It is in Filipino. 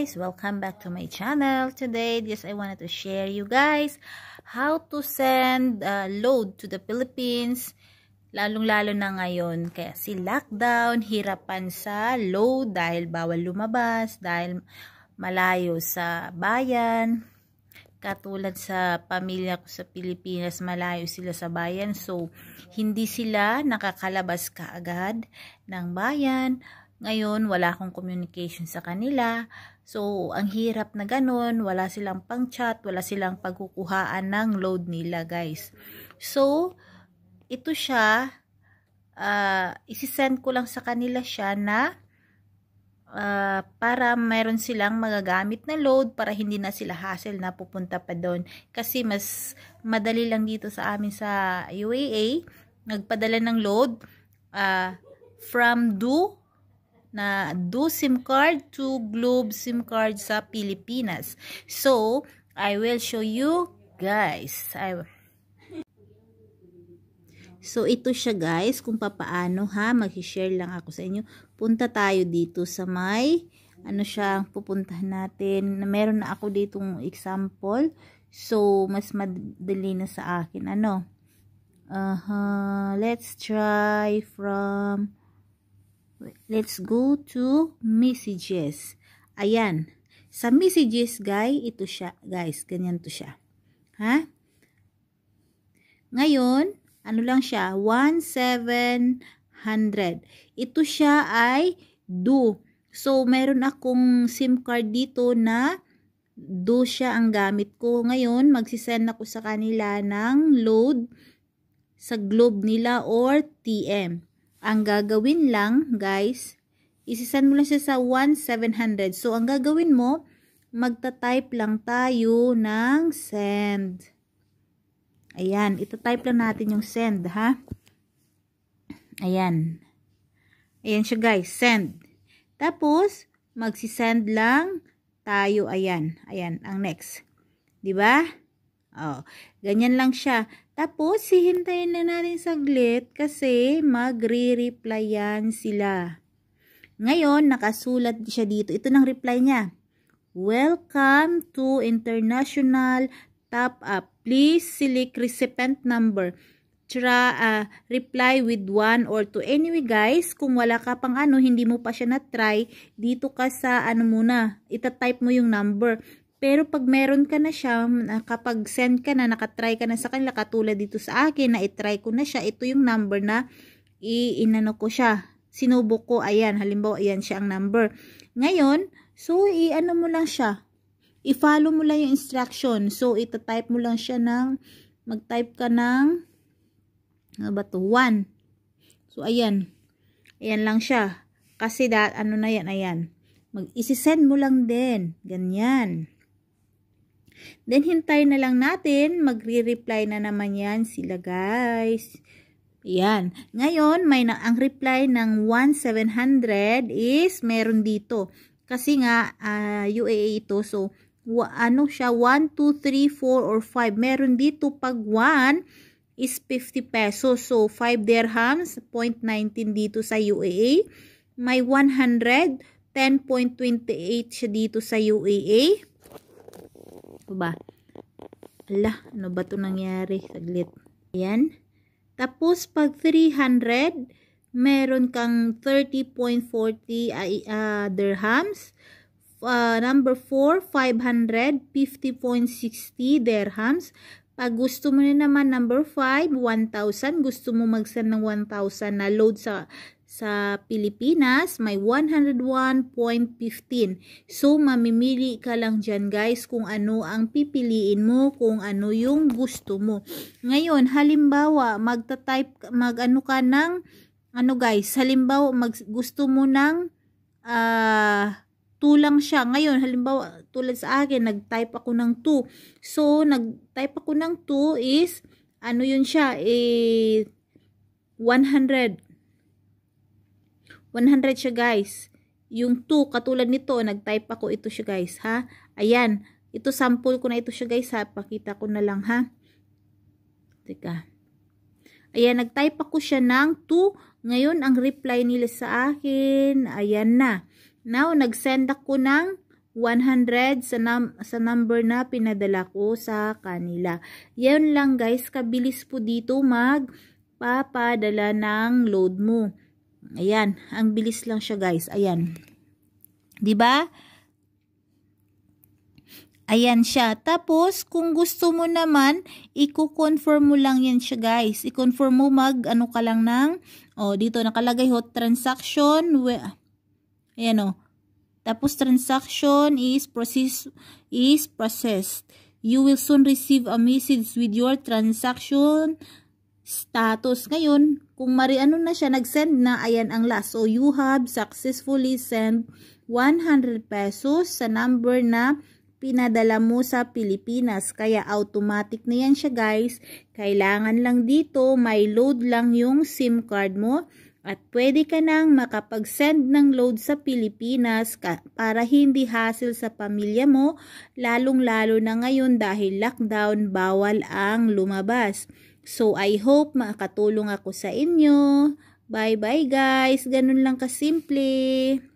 guys welcome back to my channel today just i wanted to share you guys how to send a uh, load to the philippines lalong lalo na ngayon kaya si lockdown hirapan sa load dahil bawal lumabas dahil malayo sa bayan katulad sa pamilya ko sa Pilipinas malayo sila sa bayan so hindi sila nakakalabas kaagad ng bayan ngayon, wala akong communication sa kanila. So, ang hirap na ganun. Wala silang pang chat. Wala silang pagkukuhaan ng load nila, guys. So, ito siya. Uh, isisend ko lang sa kanila siya na uh, para meron silang magagamit na load para hindi na sila hassle na pupunta pa doon. Kasi mas madali lang dito sa amin sa UAA. Nagpadala ng load uh, from do na do SIM card to Globe SIM card sa Pilipinas. So, I will show you guys. I So, ito siya guys, kung papaano ha, mag-share lang ako sa inyo. Punta tayo dito sa may, ano siya, pupuntahan natin. Meron na ako ditong example. So, mas madali na sa akin. Ano? Uh -huh. Let's try from Let's go to messages. Ayan. Sa messages, guys, ito siya. Guys, ganyan to siya. Ha? Ngayon, ano lang siya? 1,700. Ito siya ay do. So, meron akong SIM card dito na do siya ang gamit ko. Ngayon, magsisend ako sa kanila ng load sa globe nila or TM. Ang gagawin lang, guys, isisan mo lang siya sa 1,700. So, ang gagawin mo, magta-type lang tayo ng send. Ayan, ita-type lang natin yung send, ha? Ayan. Ayan siya, guys, send. Tapos, magsisend lang tayo, ayan. Ayan, ang next. ba? Diba? Oh, ganyan lang siya. Tapos, hihintayin na natin saglit kasi magre-reply yan sila. Ngayon, nakasulat siya dito. Ito ng reply niya. Welcome to International Top Up. Please select recipient number. Try, uh, ah, reply with one or two. Anyway guys, kung wala ka pang ano, hindi mo pa siya na-try, dito ka sa ano muna, type mo yung number. Pero pag meron ka na siya, kapag send ka na, nakatry ka na sa kanila, katulad dito sa akin, na itry ko na siya, ito yung number na iinano ko siya. Sinubok ko, ayan, halimbawa, ayan siya ang number. Ngayon, so, i-ano mo lang siya. I-follow mo lang yung instruction. So, type mo lang siya ng, mag-type ka ng, ano ba to, 1. So, ayan. Ayan lang siya. Kasi, da, ano na yan, ayan. mag send mo lang din. Ganyan. Then, hintay na lang natin. Magre-reply na naman yan sila guys. Yan. Ngayon, may na, ang reply ng 1,700 is meron dito. Kasi nga, uh, ah, UAA ito. So, ano siya? 1, 2, 3, 4, or 5. Meron dito pag 1 is 50 pesos. So, 5 dirhams, 0.19 dito sa UAA. May 100, 10.28 siya dito sa UAA pa ba? Ala, ano ba ito nangyari? Saglit. Ayan. Tapos, pag 300, meron kang 30.40 uh, ah, dirhams. Uh, number 4, 550.60 dirhams. Pag gusto mo na naman number 5, 1,000. Gusto mo magsan ng 1,000 na load sa sa Pilipinas, may 101.15. So, mamimili ka lang dyan guys kung ano ang pipiliin mo, kung ano yung gusto mo. Ngayon, halimbawa, magta-type, mag-ano ka ng, ano guys, halimbawa, mag, gusto mo ng, uh, ah, tulang siya. Ngayon, halimbawa, tulad sa akin, nag-type ako ng 2. So, nag-type ako ng 2 is, ano yun siya, eh, 100. 100 siya guys. Yung 2, katulad nito, nag-type ako ito siya guys ha. Ayan, ito sample ko na ito siya guys ha. Pakita ko na lang ha. Teka. Ayan, nag-type ako siya ng 2. Ngayon, ang reply nila sa akin, ayan na. Now, nag-send ako ng 100 sa, num sa number na pinadala ko sa kanila. Yan lang guys, kabilis po dito mag papadala ng load mo. Ayan, ang bilis lang siya guys. Ayan. 'Di ba? Ayan siya. Tapos, kung gusto mo naman, i-confirm mo lang yan siya guys. I-confirm mo mag, ano ka lang nang oh, dito nakalagay hot transaction. We, ayan Oh. Tapos, transaction is, process, is processed. You will soon receive a message with your transaction status. Ngayon, kung mariano na siya, nag-send na, ayan ang last. So, you have successfully sent 100 pesos sa number na pinadala mo sa Pilipinas. Kaya, automatic na yan siya, guys. Kailangan lang dito, may load lang yung SIM card mo. At pwede ka nang makapag-send ng load sa Pilipinas para hindi hassle sa pamilya mo, lalong-lalo na ngayon dahil lockdown, bawal ang lumabas. So, I hope makakatulong ako sa inyo. Bye-bye guys. Ganun lang kasimple.